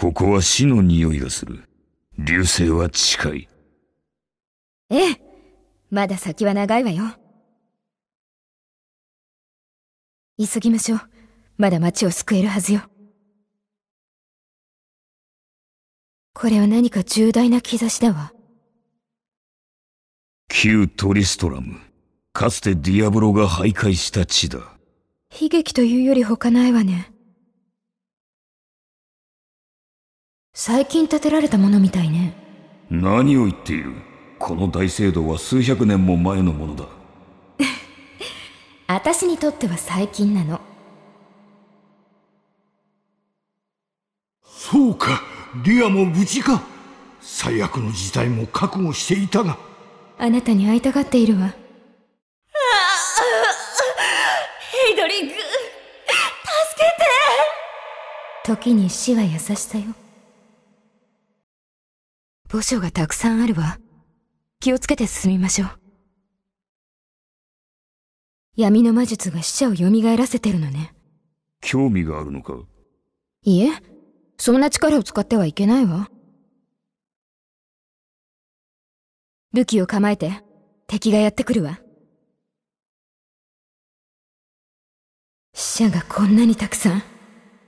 ここは死の匂いがする。流星は近い。ええ。まだ先は長いわよ。急ぎましょう。まだ町を救えるはずよ。これは何か重大な兆しだわ。旧トリストラム。かつてディアブロが徘徊した地だ。悲劇というより他ないわね。最近建てられたものみたいね何を言っているこの大聖堂は数百年も前のものだ 私にとっては最近なのそうかリアも無事か最悪の事態も覚悟していたがあなたに会いたがっているわヘイドリッグ助けて時に死は優しさよ墓所がたくさんあるわ。気をつけて進みましょう。闇の魔術が死者を蘇らせてるのね。興味があるのかいえ、そんな力を使ってはいけないわ。武器を構えて、敵がやってくるわ。死者がこんなにたくさん。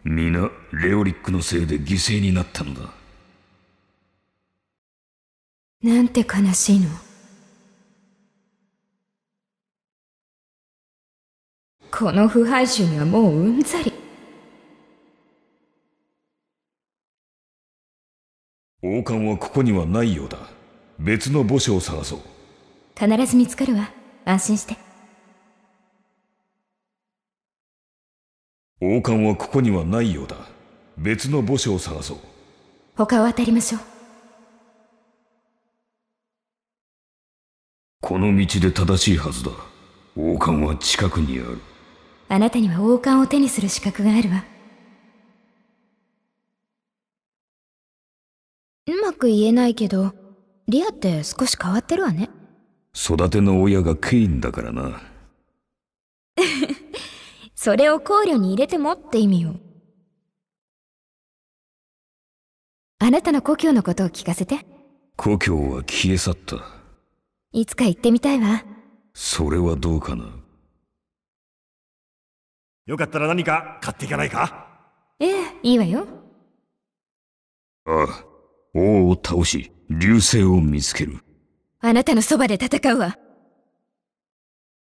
皆、レオリックのせいで犠牲になったのだ。なんて悲しいのこの腐敗臭にはもううんざり王冠はここにはないようだ別の墓所を探そう必ず見つかるわ安心して王冠はここにはないようだ別の墓所を探そう他を当たりましょうこの道で正しいはずだ王冠は近くにあるあなたには王冠を手にする資格があるわうまく言えないけどリアって少し変わってるわね育ての親がケインだからな それを考慮に入れてもって意味よあなたの故郷のことを聞かせて故郷は消え去ったいつか行ってみたいわそれはどうかなよかったら何か買っていかないかええいいわよああ王を倒し流星を見つけるあなたのそばで戦うわ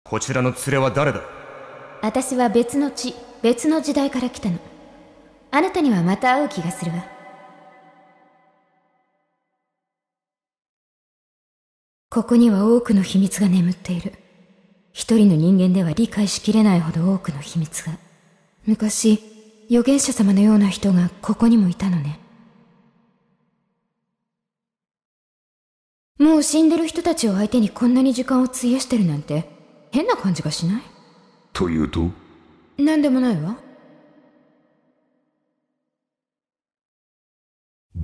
こちらの連れは誰だ私は別の地別の時代から来たのあなたにはまた会う気がするわここには多くの秘密が眠っている。一人の人間では理解しきれないほど多くの秘密が。昔、預言者様のような人がここにもいたのね。もう死んでる人たちを相手にこんなに時間を費やしてるなんて、変な感じがしないというと何でもないわ。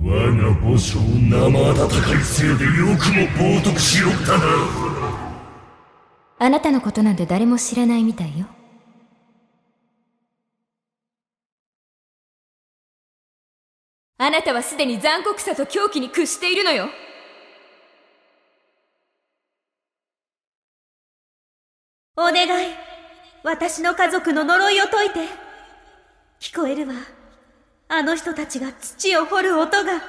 我が墓所を生温かいせいでよくも冒涜しよったなあなたのことなんて誰も知らないみたいよあなたはすでに残酷さと狂気に屈しているのよお願い私の家族の呪いを解いて聞こえるわあの人たちが土を掘る音が。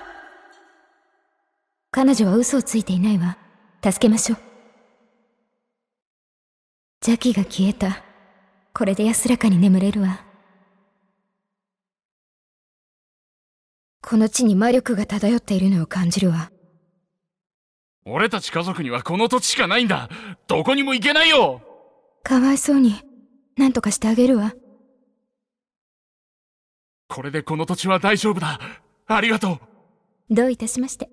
彼女は嘘をついていないわ。助けましょう。邪気が消えた。これで安らかに眠れるわ。この地に魔力が漂っているのを感じるわ。俺たち家族にはこの土地しかないんだどこにも行けないよかわいそうに、なんとかしてあげるわ。これでこの土地は大丈夫だありがとうどういたしまして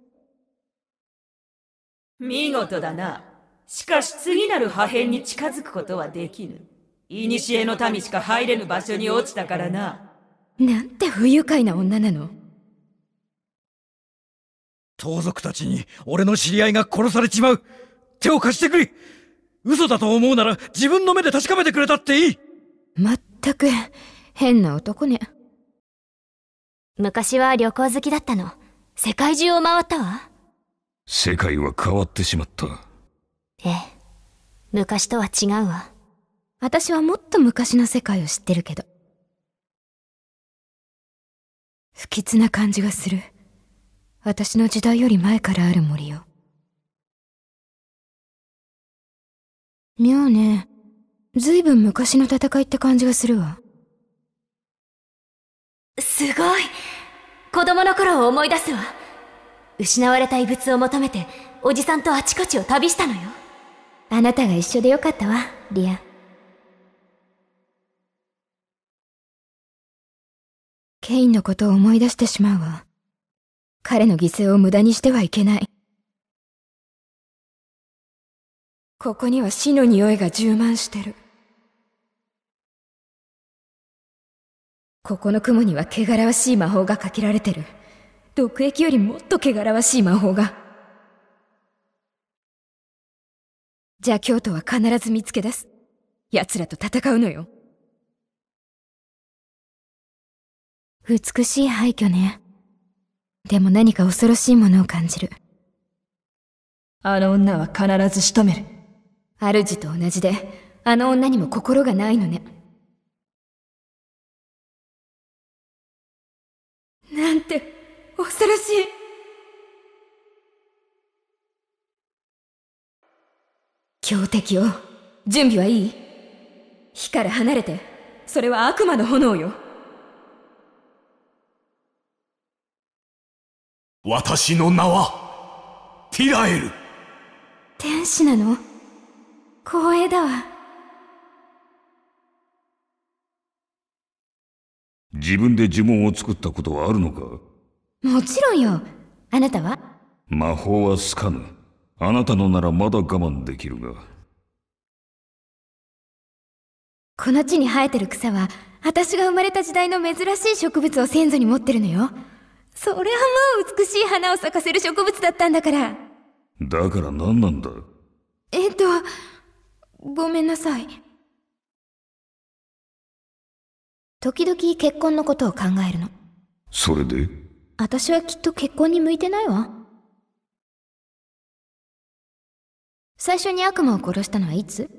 見事だなしかし次なる破片に近づくことはできぬ古の民しか入れぬ場所に落ちたからななんて不愉快な女なの盗賊たちに俺の知り合いが殺されちまう手を貸してくれ嘘だと思うなら自分の目で確かめてくれたっていいまったく変な男ね昔は旅行好きだったの。世界中を回ったわ。世界は変わってしまった。ええ。昔とは違うわ。私はもっと昔の世界を知ってるけど。不吉な感じがする。私の時代より前からある森よ。妙ね。随分昔の戦いって感じがするわ。すごい子供の頃を思い出すわ失われた遺物を求めておじさんとあちこちを旅したのよあなたが一緒でよかったわリアケインのことを思い出してしまうわ彼の犠牲を無駄にしてはいけないここには死の匂いが充満してるここの雲には汚らわしい魔法がかけられてる。毒液よりもっと汚らわしい魔法が。じあ京都は必ず見つけ出す。奴らと戦うのよ。美しい廃墟ね。でも何か恐ろしいものを感じる。あの女は必ず仕留める。主と同じで、あの女にも心がないのね。強敵を準備はいい火から離れてそれは悪魔の炎よ私の名はティラエル天使なの光栄だわ自分で呪文を作ったことはあるのかもちろんよあなたは魔法は好かぬあなたのならまだ我慢できるがこの地に生えてる草は私が生まれた時代の珍しい植物を先祖に持ってるのよそれはもう美しい花を咲かせる植物だったんだからだから何なんだえっとごめんなさい時々結婚のことを考えるのそれで私はきっと結婚に向いてないわ最初に悪魔を殺したのはいつ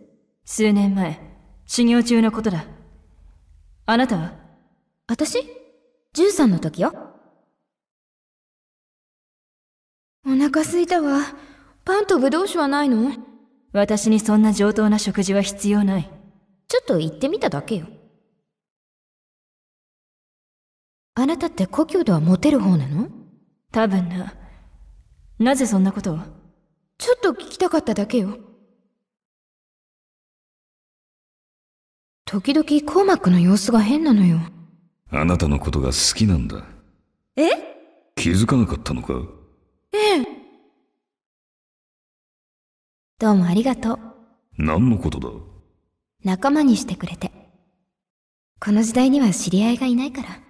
数年前、修行中のことだ。あなたは私 ?13 の時よ。お腹すいたわ。パンとぶどう酒はないの私にそんな上等な食事は必要ない。ちょっと行ってみただけよ。あなたって故郷ではモテる方なの多分な。なぜそんなことをちょっと聞きたかっただけよ時々コーマックの様子が変なのよあなたのことが好きなんだえ気づかなかったのかええどうもありがとう何のことだ仲間にしてくれてこの時代には知り合いがいないから